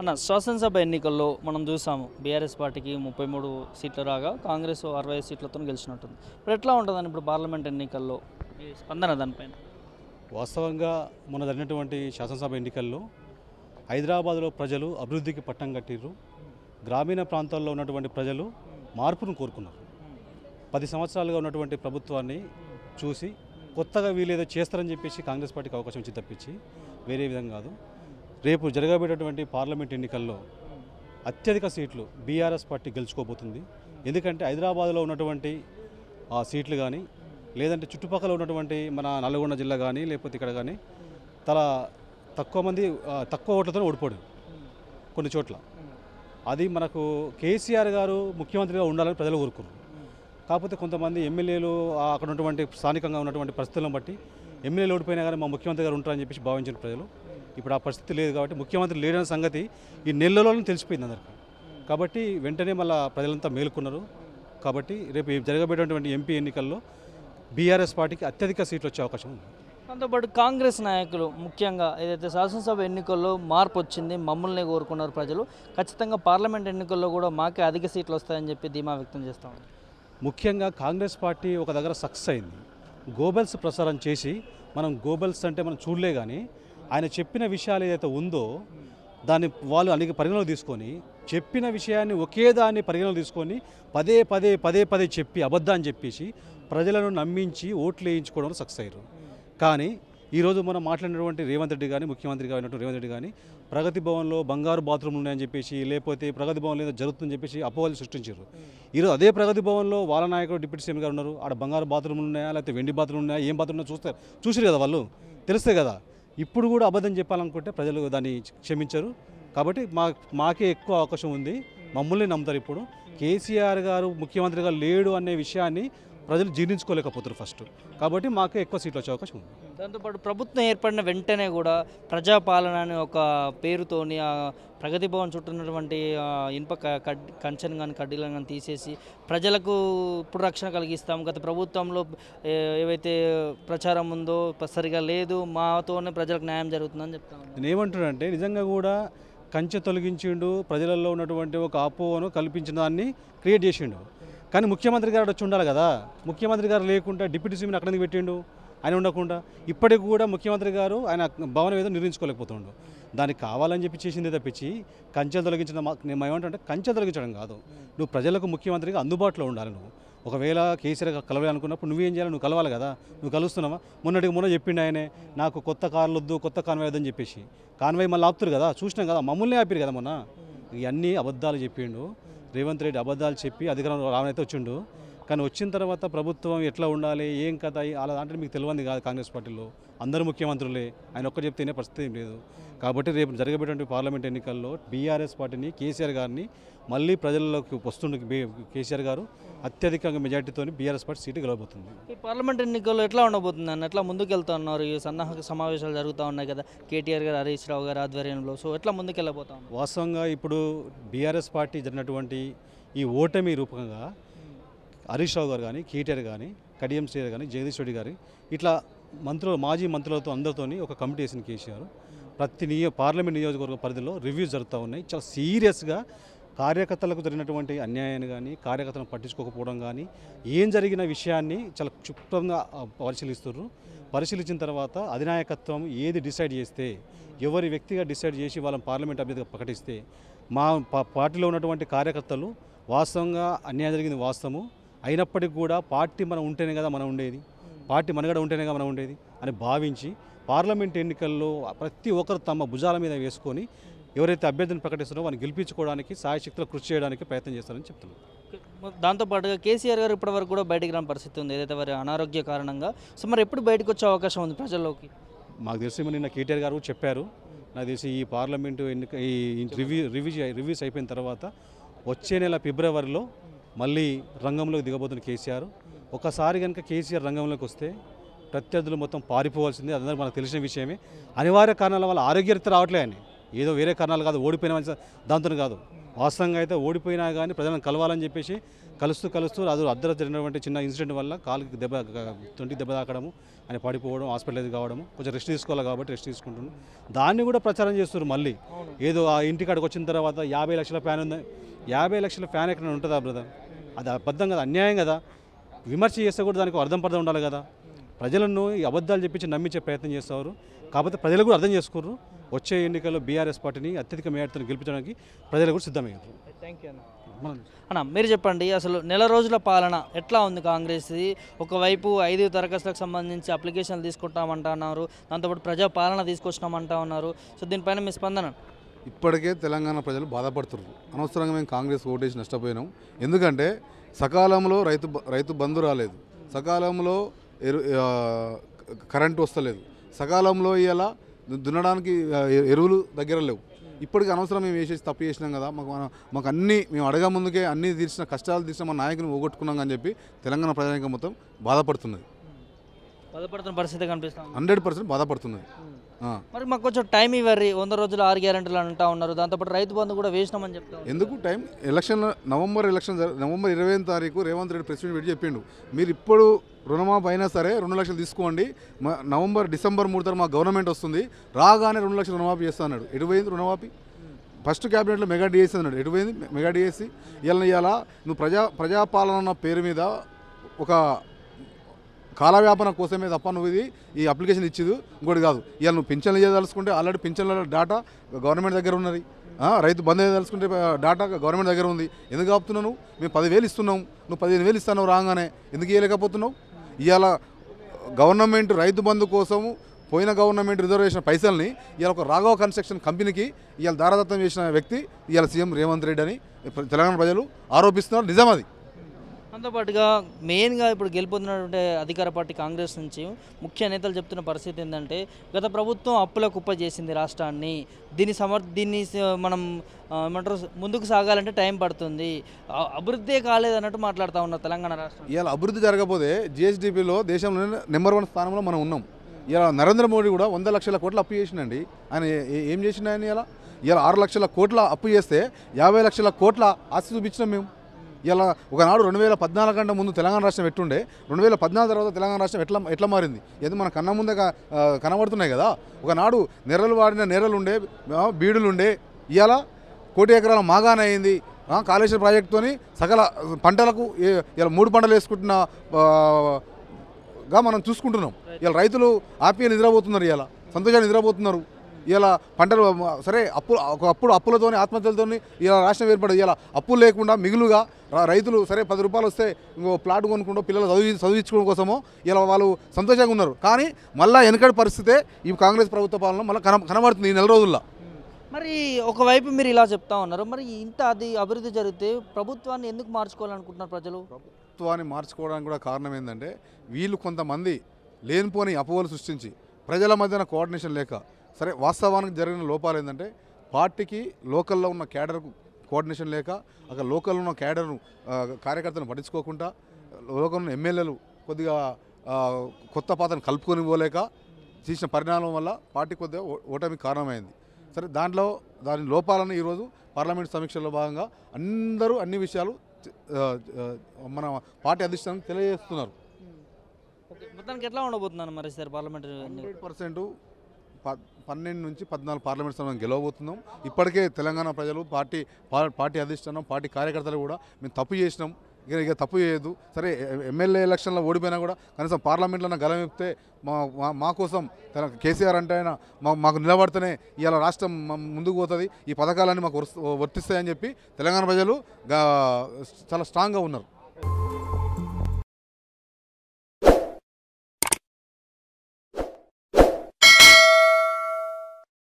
అన్న శాసనసభ ఎన్నికల్లో మనం చూసాము బీఆర్ఎస్ పార్టీకి ముప్పై మూడు సీట్లు రాగా కాంగ్రెస్ అరవై సీట్లతో గెలిచినట్టుంది ఇప్పుడు ఎట్లా ఉంటుందని ఇప్పుడు పార్లమెంట్ ఎన్నికల్లో స్పందన దానిపైన వాస్తవంగా మన జరిగినటువంటి శాసనసభ ఎన్నికల్లో హైదరాబాద్లో ప్రజలు అభివృద్ధికి పట్టం కట్టిర్రు గ్రామీణ ప్రాంతాల్లో ఉన్నటువంటి ప్రజలు మార్పును కోరుకున్నారు పది సంవత్సరాలుగా ఉన్నటువంటి ప్రభుత్వాన్ని చూసి కొత్తగా వీలేదో చేస్తారని చెప్పేసి కాంగ్రెస్ పార్టీకి అవకాశం ఇచ్చి తప్పించి వేరే విధంగా కాదు రేపు జరగబోయేటటువంటి పార్లమెంట్ ఎన్నికల్లో అత్యధిక సీట్లు బీఆర్ఎస్ పార్టీ గెలుచుకోబోతుంది ఎందుకంటే హైదరాబాద్లో ఉన్నటువంటి ఆ సీట్లు కానీ లేదంటే చుట్టుపక్కల ఉన్నటువంటి మన నల్గొండ జిల్లా కానీ లేకపోతే ఇక్కడ కానీ తల తక్కువ మంది తక్కువ ఓట్లతో ఓడిపోడు కొన్ని చోట్ల అది మనకు కేసీఆర్ గారు ముఖ్యమంత్రిగా ఉండాలని ప్రజలు కోరుకున్నారు కాకపోతే కొంతమంది ఎమ్మెల్యేలు అక్కడ ఉన్నటువంటి స్థానికంగా ఉన్నటువంటి పరిస్థితులను బట్టి ఎమ్మెల్యేలు ఓడిపోయినా కానీ మా ముఖ్యమంత్రి గారు ఉంటారని చెప్పేసి భావించిన ప్రజలు ఇప్పుడు ఆ పరిస్థితి లేదు కాబట్టి ముఖ్యమంత్రి లేడని సంగతి ఈ నెలలోనే తెలిసిపోయింది అందరికీ కాబట్టి వెంటనే మళ్ళీ ప్రజలంతా మేలుకున్నారు కాబట్టి రేపు జరగబోయేటటువంటి ఎంపీ ఎన్నికల్లో బీఆర్ఎస్ పార్టీకి అత్యధిక సీట్లు వచ్చే అవకాశం ఉంది దాంతోపాటు కాంగ్రెస్ నాయకులు ముఖ్యంగా ఏదైతే శాసనసభ ఎన్నికల్లో మార్పు వచ్చింది మమ్మల్ని కోరుకున్నారు ప్రజలు ఖచ్చితంగా పార్లమెంట్ ఎన్నికల్లో కూడా మాకే అధిక సీట్లు వస్తాయని చెప్పి ధీమా వ్యక్తం చేస్తాం ముఖ్యంగా కాంగ్రెస్ పార్టీ ఒక దగ్గర సక్సెస్ అయింది గోబెల్స్ ప్రసారం చేసి మనం గోబెల్స్ అంటే మనం చూడలే కానీ ఆయన చెప్పిన విషయాలు ఏదైతే ఉందో దాన్ని వాళ్ళు అనేక పరిగణలో తీసుకొని చెప్పిన విషయాన్ని ఒకే దాన్ని పరిగణలో తీసుకొని పదే పదే పదే పదే చెప్పి అబద్ధాన్ని చెప్పేసి ప్రజలను నమ్మించి ఓట్లు వేయించుకోవడంలో సక్సెస్ అయ్యారు కానీ ఈరోజు మనం మాట్లాడినటువంటి రేవంత్ రెడ్డి కానీ ముఖ్యమంత్రిగా కానీ రేవంత్ రెడ్డి కానీ ప్రగతి భవన్లో బంగారు బాత్రూమ్లు ఉన్నాయని చెప్పేసి లేకపోతే ప్రగతి భవన్లో ఏదో జరుగుతుందని చెప్పేసి అపోవాలు సృష్టించారు ఈరోజు అదే ప్రగతి భవన్లో వాళ్ళ నాయకుడు డిప్యూటీ సీఎం గారు ఉన్నారు ఆడ బంగారు బాత్రూమ్లు ఉన్నాయా లేకపోతే వెండి బాత్రూమ్లు ఉన్నాయా ఏం బాత్రూమ్ ఉన్నాయో చూస్తారు చూసారు కదా వాళ్ళు తెలుస్తాయి కదా ఇప్పుడు కూడా అబద్ధం చెప్పాలనుకుంటే ప్రజలు దాన్ని క్షమించరు కాబట్టి మా మాకే ఎక్కువ అవకాశం ఉంది మమ్మల్ని నమ్ముతారు ఇప్పుడు కేసీఆర్ గారు ముఖ్యమంత్రిగా లేడు అనే విషయాన్ని ప్రజలు జీర్ణించుకోలేకపోతారు ఫస్ట్ కాబట్టి మాకే ఎక్కువ సీట్లు వచ్చే అవకాశం ఉంది దాంతోపాటు ప్రభుత్వం ఏర్పడిన వెంటనే కూడా ప్రజాపాలన అనే ఒక పేరుతోని ప్రగతి భవన్ చుట్టూ ఉన్నటువంటి ఇనుప కంచెను కానీ కడ్డీలను కానీ తీసేసి ప్రజలకు ఇప్పుడు రక్షణ కలిగిస్తాం గత ప్రభుత్వంలో ఏవైతే ప్రచారం ఉందో సరిగా లేదు మాతోనే ప్రజలకు న్యాయం జరుగుతుందని చెప్తాను ఏమంటున్నానంటే నిజంగా కూడా కంచె తొలగించిండు ప్రజలలో ఉన్నటువంటి ఒక అపోహను కల్పించిన దాన్ని క్రియేట్ చేసిండు కానీ ముఖ్యమంత్రి గారు వచ్చి ఉండాలి కదా ముఖ్యమంత్రి గారు లేకుండా డిప్యూటీ సీఎం అక్కడికి పెట్టిండు ఆయన ఉండకుండా ఇప్పటికి కూడా ముఖ్యమంత్రి గారు ఆయన భవనం ఏదో నిర్మించుకోలేకపోతుండు దానికి కావాలని చెప్పి చేసింది తప్పించి కంచెలు తొలగించడం మేము ఏమంటే కంచెలు తొలగించడం కాదు నువ్వు ప్రజలకు ముఖ్యమంత్రిగా అందుబాటులో ఉండాలి నువ్వు ఒకవేళ కేసీఆర్ కలవాలనుకున్నప్పుడు నువ్వేం చేయాలి నువ్వు కలవాలి కదా నువ్వు కలుస్తున్నావా మొన్నటికి మొన్న చెప్పిండు ఆయనే నాకు కొత్త కార్లు వద్దు కొత్త కాన్వే వద్దని చెప్పేసి కాన్వే మళ్ళీ ఆపుతురు కదా చూసినాం కదా మమ్మల్ని ఆపిరు కదా మొన్న ఇవన్నీ అబద్ధాలు చెప్పిండు రేవంత్ రెడ్డి అబద్ధాలు చెప్పి అధికారంలో రావనైతే వచ్చిండు కానీ వచ్చిన తర్వాత ప్రభుత్వం ఎట్లా ఉండాలి ఏం కథ అలా అంటే మీకు తెలియంది కాదు కాంగ్రెస్ పార్టీలో అందరూ ముఖ్యమంత్రులే ఆయన ఒక్క చెప్తేనే పరిస్థితి ఏం లేదు కాబట్టి రేపు జరగబోయేటువంటి పార్లమెంట్ ఎన్నికల్లో బీఆర్ఎస్ పార్టీని కేసీఆర్ గారిని మళ్ళీ ప్రజల్లోకి వస్తుండే కేసీఆర్ గారు అత్యధికంగా మెజార్టీతో బీఆర్ఎస్ పార్టీ సీటు గెలవబోతుంది ఈ పార్లమెంట్ ఎన్నికల్లో ఎట్లా ఉండబోతుంది అని ఎట్లా ముందుకు వెళ్తా ఉన్నారు ఈ సన్నాహక సమావేశాలు జరుగుతూ ఉన్నాయి కదా కేటీఆర్ గారు హరీష్ రావు గారు ఆధ్వర్యంలో సో ఎట్లా ముందుకు వెళ్ళబోతాం వాస్తవంగా ఇప్పుడు బీఆర్ఎస్ పార్టీ జరిగినటువంటి ఈ ఓటమి రూపంగా హరీష్ రావు గారు కానీ కేటీఆర్ కానీ కడియం శ్రీఆర్ కానీ జగదీష్ రెడ్డి గారు ఇట్లా మంత్రులు మాజీ మంత్రులతో అందరితోని ఒక కమిటీ వేసిన కేసీఆర్ ప్రతి నియో పార్లమెంట్ నియోజకవర్గ పరిధిలో రివ్యూస్ జరుగుతూ ఉన్నాయి చాలా సీరియస్గా కార్యకర్తలకు జరిగినటువంటి అన్యాయాన్ని కానీ కార్యకర్తలను పట్టించుకోకపోవడం కానీ ఏం జరిగిన విషయాన్ని చాలా క్షుప్తంగా పరిశీలిస్తున్నారు పరిశీలించిన తర్వాత అధినాయకత్వం ఏది డిసైడ్ చేస్తే ఎవరి వ్యక్తిగా డిసైడ్ చేసి వాళ్ళని పార్లమెంట్ అభ్యర్థిగా ప్రకటిస్తే మా పార్టీలో ఉన్నటువంటి కార్యకర్తలు వాస్తవంగా అన్యాయం జరిగింది వాస్తవము అయినప్పటికీ కూడా పార్టీ మనం ఉంటేనే కదా మనం ఉండేది పార్టీ మనగడ ఉంటేనే కదా మనం ఉండేది అని భావించి పార్లమెంట్ ఎన్నికల్లో ప్రతి ఒక్కరు తమ భుజాల మీద వేసుకొని ఎవరైతే అభ్యర్థిని ప్రకటిస్తున్నారో వారిని గెలిపించుకోవడానికి సాయశక్తులు కృషి చేయడానికి ప్రయత్నం చేస్తారని చెప్తున్నారు దాంతోపాటుగా కేసీఆర్ గారు ఇప్పటివరకు కూడా బయటకు రాని పరిస్థితి ఉంది ఏదైతే వారి అనారోగ్య కారణంగా సో మరి ఎప్పుడు బయటకు వచ్చే అవకాశం ఉంది ప్రజల్లోకి మాకు తెలిసి నిన్న కేటీఆర్ గారు చెప్పారు నాకు తెలిసి ఈ పార్లమెంటు ఎన్నిక ఈ రివ్యూ రివ్యూ రివ్యూస్ అయిపోయిన తర్వాత వచ్చే నెల ఫిబ్రవరిలో మళ్ళీ రంగంలోకి దిగబోతున్న కేసీఆర్ ఒకసారి కనుక కేసీఆర్ రంగంలోకి వస్తే ప్రత్యర్థులు మొత్తం పారిపోవాల్సిందే అదంతా మనకు తెలిసిన విషయమే అనివార్య కారణాల వల్ల ఆరోగ్యత రావట్లే అని ఏదో వేరే కారణాలు కాదు ఓడిపోయిన దాంతో కాదు వాస్తవంగా అయితే ఓడిపోయినా కానీ ప్రజలను కలవాలని చెప్పేసి కలుస్తూ కలుస్తూ అది అద్దరు జరిగినటువంటి చిన్న ఇన్సిడెంట్ వల్ల కాలుకి దెబ్బ తొంటి దెబ్బ తాకడము ఆయన పడిపోవడం హాస్పిటల్ కావడము కొంచెం రెస్ట్ తీసుకోవాలి కాబట్టి రెస్ట్ తీసుకుంటున్నాం దాన్ని కూడా ప్రచారం చేస్తున్నారు మళ్ళీ ఏదో ఆ ఇంటికాడికి వచ్చిన తర్వాత యాభై లక్షల ఫ్యాన్ ఉంది యాభై లక్షల ఫ్యాన్ ఎక్కడ ఉంటుందా బ్రదర్ అది అబద్ధం కదా అన్యాయం కదా విమర్శ చేస్తే కూడా దానికి అర్థం పర్థం ఉండాలి కదా ప్రజలను ఈ అబద్ధాలు చెప్పించి నమ్మించే ప్రయత్నం చేస్తారు కాకపోతే ప్రజలు కూడా అర్థం చేసుకోరు వచ్చే ఎన్నికల్లో బీఆర్ఎస్ పార్టీని అత్యధిక మేడతను గెలిపించడానికి ప్రజలు కూడా సిద్ధమయ్యారు థ్యాంక్ యూ అన్న మీరు చెప్పండి అసలు నెల రోజుల పాలన ఎట్లా ఉంది కాంగ్రెస్ది ఒకవైపు ఐదు తరగతులకు సంబంధించి అప్లికేషన్లు తీసుకుంటామంటా ఉన్నారు దాంతోపాటు ప్రజా పాలన తీసుకొచ్చినామంటా ఉన్నారు సో దీనిపైన మీ స్పందన ఇప్పటికే తెలంగాణ ప్రజలు బాధపడుతున్నారు అనవసరంగా మేము కాంగ్రెస్ ఓటేసి నష్టపోయినాం ఎందుకంటే సకాలంలో రైతు రైతు బంధు రాలేదు సకాలంలో కరెంటు వస్తలేదు సకాలంలో ఇలా దున్నడానికి ఎరువులు దగ్గర లేవు ఇప్పటికి అనవసరం మేము వేసేసి తప్పు చేసినాం కదా మాకు మాకు అన్ని మేము అడగ ముందుకే అన్ని తీర్చిన కష్టాలు తీర్చిన మా నాయకుని పోగొట్టుకున్నాం అని చెప్పి తెలంగాణ ప్రజానికం మొత్తం బాధపడుతున్నది బాధపడుతున్న పరిస్థితి కనిపిస్తుంది హండ్రెడ్ పర్సెంట్ బాధపడుతున్నది మరి మాకు కొంచెం టైం ఇవ్వరు వంద రోజులు ఆరు గ్యారెంటీలు అంటా ఉన్నారు దాంతోపాటు రైతు బంధు కూడా వేసినామని చెప్తాం ఎందుకు time election November election November ఇరవై తారీఖు రేవంత్ రెడ్డి ప్రెసిడెంట్ పెట్టి చెప్పిండు మీరు ఇప్పుడు రుణమాఫీ అయినా సరే రెండు లక్షలు తీసుకోండి మా నవంబర్ డిసెంబర్ మూడు తరఫు మా గవర్నమెంట్ వస్తుంది రాగానే రెండు లక్షలు రుణమాఫీ చేస్తా అన్నాడు ఎటుపోయింది రుణమాఫీ ఫస్ట్ క్యాబినెట్లో మెగా డిఎస్సీ అన్నాడు ఎటుపోయింది మెగా డిఎస్సీ ఇలా ఇవాళ నువ్వు ప్రజా ప్రజాపాలన పేరు మీద ఒక కాలవ్యాపనం కోసమే తప్ప నువ్వు ఇది ఈ అప్లికేషన్ ఇచ్చేది ఇంకోటి కాదు ఇలా నువ్వు పింఛన్లు చేయదలుచుకుంటే ఆల్రెడీ పింఛన్ల డాటా గవర్నమెంట్ దగ్గర ఉన్నది రైతు బంద్ చేయదలుచుకుంటే డాటా గవర్నమెంట్ దగ్గర ఉంది ఎందుకు కాపుతున్నావు నువ్వు మేము పదివేలు ఇస్తున్నాం నువ్వు పదిహేను వేలు ఇస్తున్నావు రాగానే ఎందుకు ఇవ్వలేకపోతున్నావు ఇవాళ గవర్నమెంట్ రైతు బంధు కోసము పోయిన గవర్నమెంట్ రిజర్వ్ చేసిన పైసల్ని ఇవాళ ఒక రాఘవ కన్స్ట్రక్షన్ కంపెనీకి ఇవాళ దారాదత్తం చేసిన వ్యక్తి ఇవాళ సీఎం రేవంత్ రెడ్డి అని తెలంగాణ ప్రజలు ఆరోపిస్తున్నారు నిజం అది దాంతో పాటుగా మెయిన్గా ఇప్పుడు గెలుపొందినటువంటి అధికార పార్టీ కాంగ్రెస్ నుంచి ముఖ్య నేతలు చెప్తున్న పరిస్థితి ఏంటంటే గత ప్రభుత్వం అప్పుల కుప్ప చేసింది రాష్ట్రాన్ని దీన్ని సమర్ దీన్ని మనం ఏమంటారు ముందుకు సాగాలంటే టైం పడుతుంది అభివృద్ధి కాలేదు అన్నట్టు మాట్లాడుతూ ఉన్నారు తెలంగాణ రాష్ట్రం ఇవాళ అభివృద్ధి జరగకపోతే జిఎస్డిపిలో దేశంలోనే నెంబర్ వన్ స్థానంలో మనం ఉన్నాం ఇలా నరేంద్ర మోడీ కూడా వంద లక్షల కోట్లు అప్పు చేసినండి ఆయన ఏం చేసిన ఆయన ఇలా ఇలా ఆరు లక్షల కోట్ల అప్పు చేస్తే యాభై లక్షల కోట్ల ఆస్తి చూపించినాం మేము ఇలా ఒకనాడు రెండు వేల పద్నాలుగు కంటే ముందు తెలంగాణ రాష్ట్రం ఎట్టుండే రెండు వేల పద్నాలుగు తర్వాత తెలంగాణ రాష్ట్రం ఎట్లా ఎట్లా మారింది ఎందుకు మన కన్న ముందే కనబడుతున్నాయి కదా ఒకనాడు నెర్రలు వాడిన నెర్రలు ఉండే బీడులు ఉండే కోటి ఎకరాల మాగానే అయింది కాళేశ్వర ప్రాజెక్టుతోని సకల పంటలకు ఇలా మూడు పంటలు వేసుకుంటున్న గా మనం చూసుకుంటున్నాం ఇలా రైతులు ఆపీలు నిద్రపోతున్నారు ఇలా సంతోషాన్ని నిద్రపోతున్నారు ఇలా పంటలు సరే అప్పు ఒకప్పుడు అప్పులతోని ఆత్మహత్యలతోని ఇలా రాష్ట్రం ఏర్పడదు ఇలా అప్పులు లేకుండా మిగులుగా రైతులు సరే పది రూపాయలు వస్తే ఇంకో ప్లాట్ కొనుక్కుంటూ పిల్లలు చదివి చదివించుకోవడం కోసమో ఇలా వాళ్ళు సంతోషంగా ఉన్నారు కానీ మళ్ళీ వెనకటి పరిస్థితే ఈ కాంగ్రెస్ ప్రభుత్వ పాలన మళ్ళీ కన కనబడుతుంది ఈ నెల రోజుల్లో మరి ఒకవైపు మీరు ఇలా చెప్తా ఉన్నారు మరి ఇంత అది అభివృద్ధి జరిగితే ప్రభుత్వాన్ని ఎందుకు మార్చుకోవాలనుకుంటున్నారు ప్రజలు ప్రభుత్వాన్ని మార్చుకోవడానికి కూడా కారణం ఏంటంటే వీళ్ళు కొంతమంది లేనిపోని అపోవలు సృష్టించి ప్రజల మధ్యన కోఆర్డినేషన్ లేక సరే వాస్తవానికి జరిగిన లోపాలు ఏంటంటే పార్టీకి లోకల్లో ఉన్న క్యాడర్కు కోఆర్డినేషన్ లేక అక్కడ లోకల్లో ఉన్న క్యాడర్ను కార్యకర్తను పట్టించుకోకుండా లోకల్ ఉన్న ఎమ్మెల్యేలు కొద్దిగా కొత్త పాత్రను కలుపుకొని పోలేక చేసిన పరిణామం వల్ల పార్టీ కొద్దిగా ఓటమి కారణమైంది సరే దాంట్లో దాని లోపాలను ఈరోజు పార్లమెంట్ సమీక్షలో భాగంగా అందరూ అన్ని విషయాలు మన పార్టీ అధిష్టానం తెలియజేస్తున్నారు మొత్తానికి ఎట్లా ఉండబోతున్నాను మరి సార్ పార్లమెంట్ హండ్రెడ్ పర్సెంట్ పన్నెండు నుంచి పద్నాలుగు పార్లమెంట్ స్థానం గెలవబోతున్నాం ఇప్పటికే తెలంగాణ ప్రజలు పార్టీ పార్టీ అధిష్టానం పార్టీ కార్యకర్తలు కూడా మేము తప్పు చేసినాం ఇక ఇక తప్పు చేయదు సరే ఎమ్మెల్యే ఎలక్షన్లో ఓడిపోయినా కూడా కనీసం పార్లమెంట్లో గలమెప్తే మా మా కోసం తన కేసీఆర్ అంటే ఆయన మా మాకు నిలబడితేనే ఇవాళ రాష్ట్రం ముందుకు పోతుంది ఈ పథకాలన్నీ మాకు వర్తిస్తాయని చెప్పి తెలంగాణ ప్రజలు చాలా స్ట్రాంగ్గా ఉన్నారు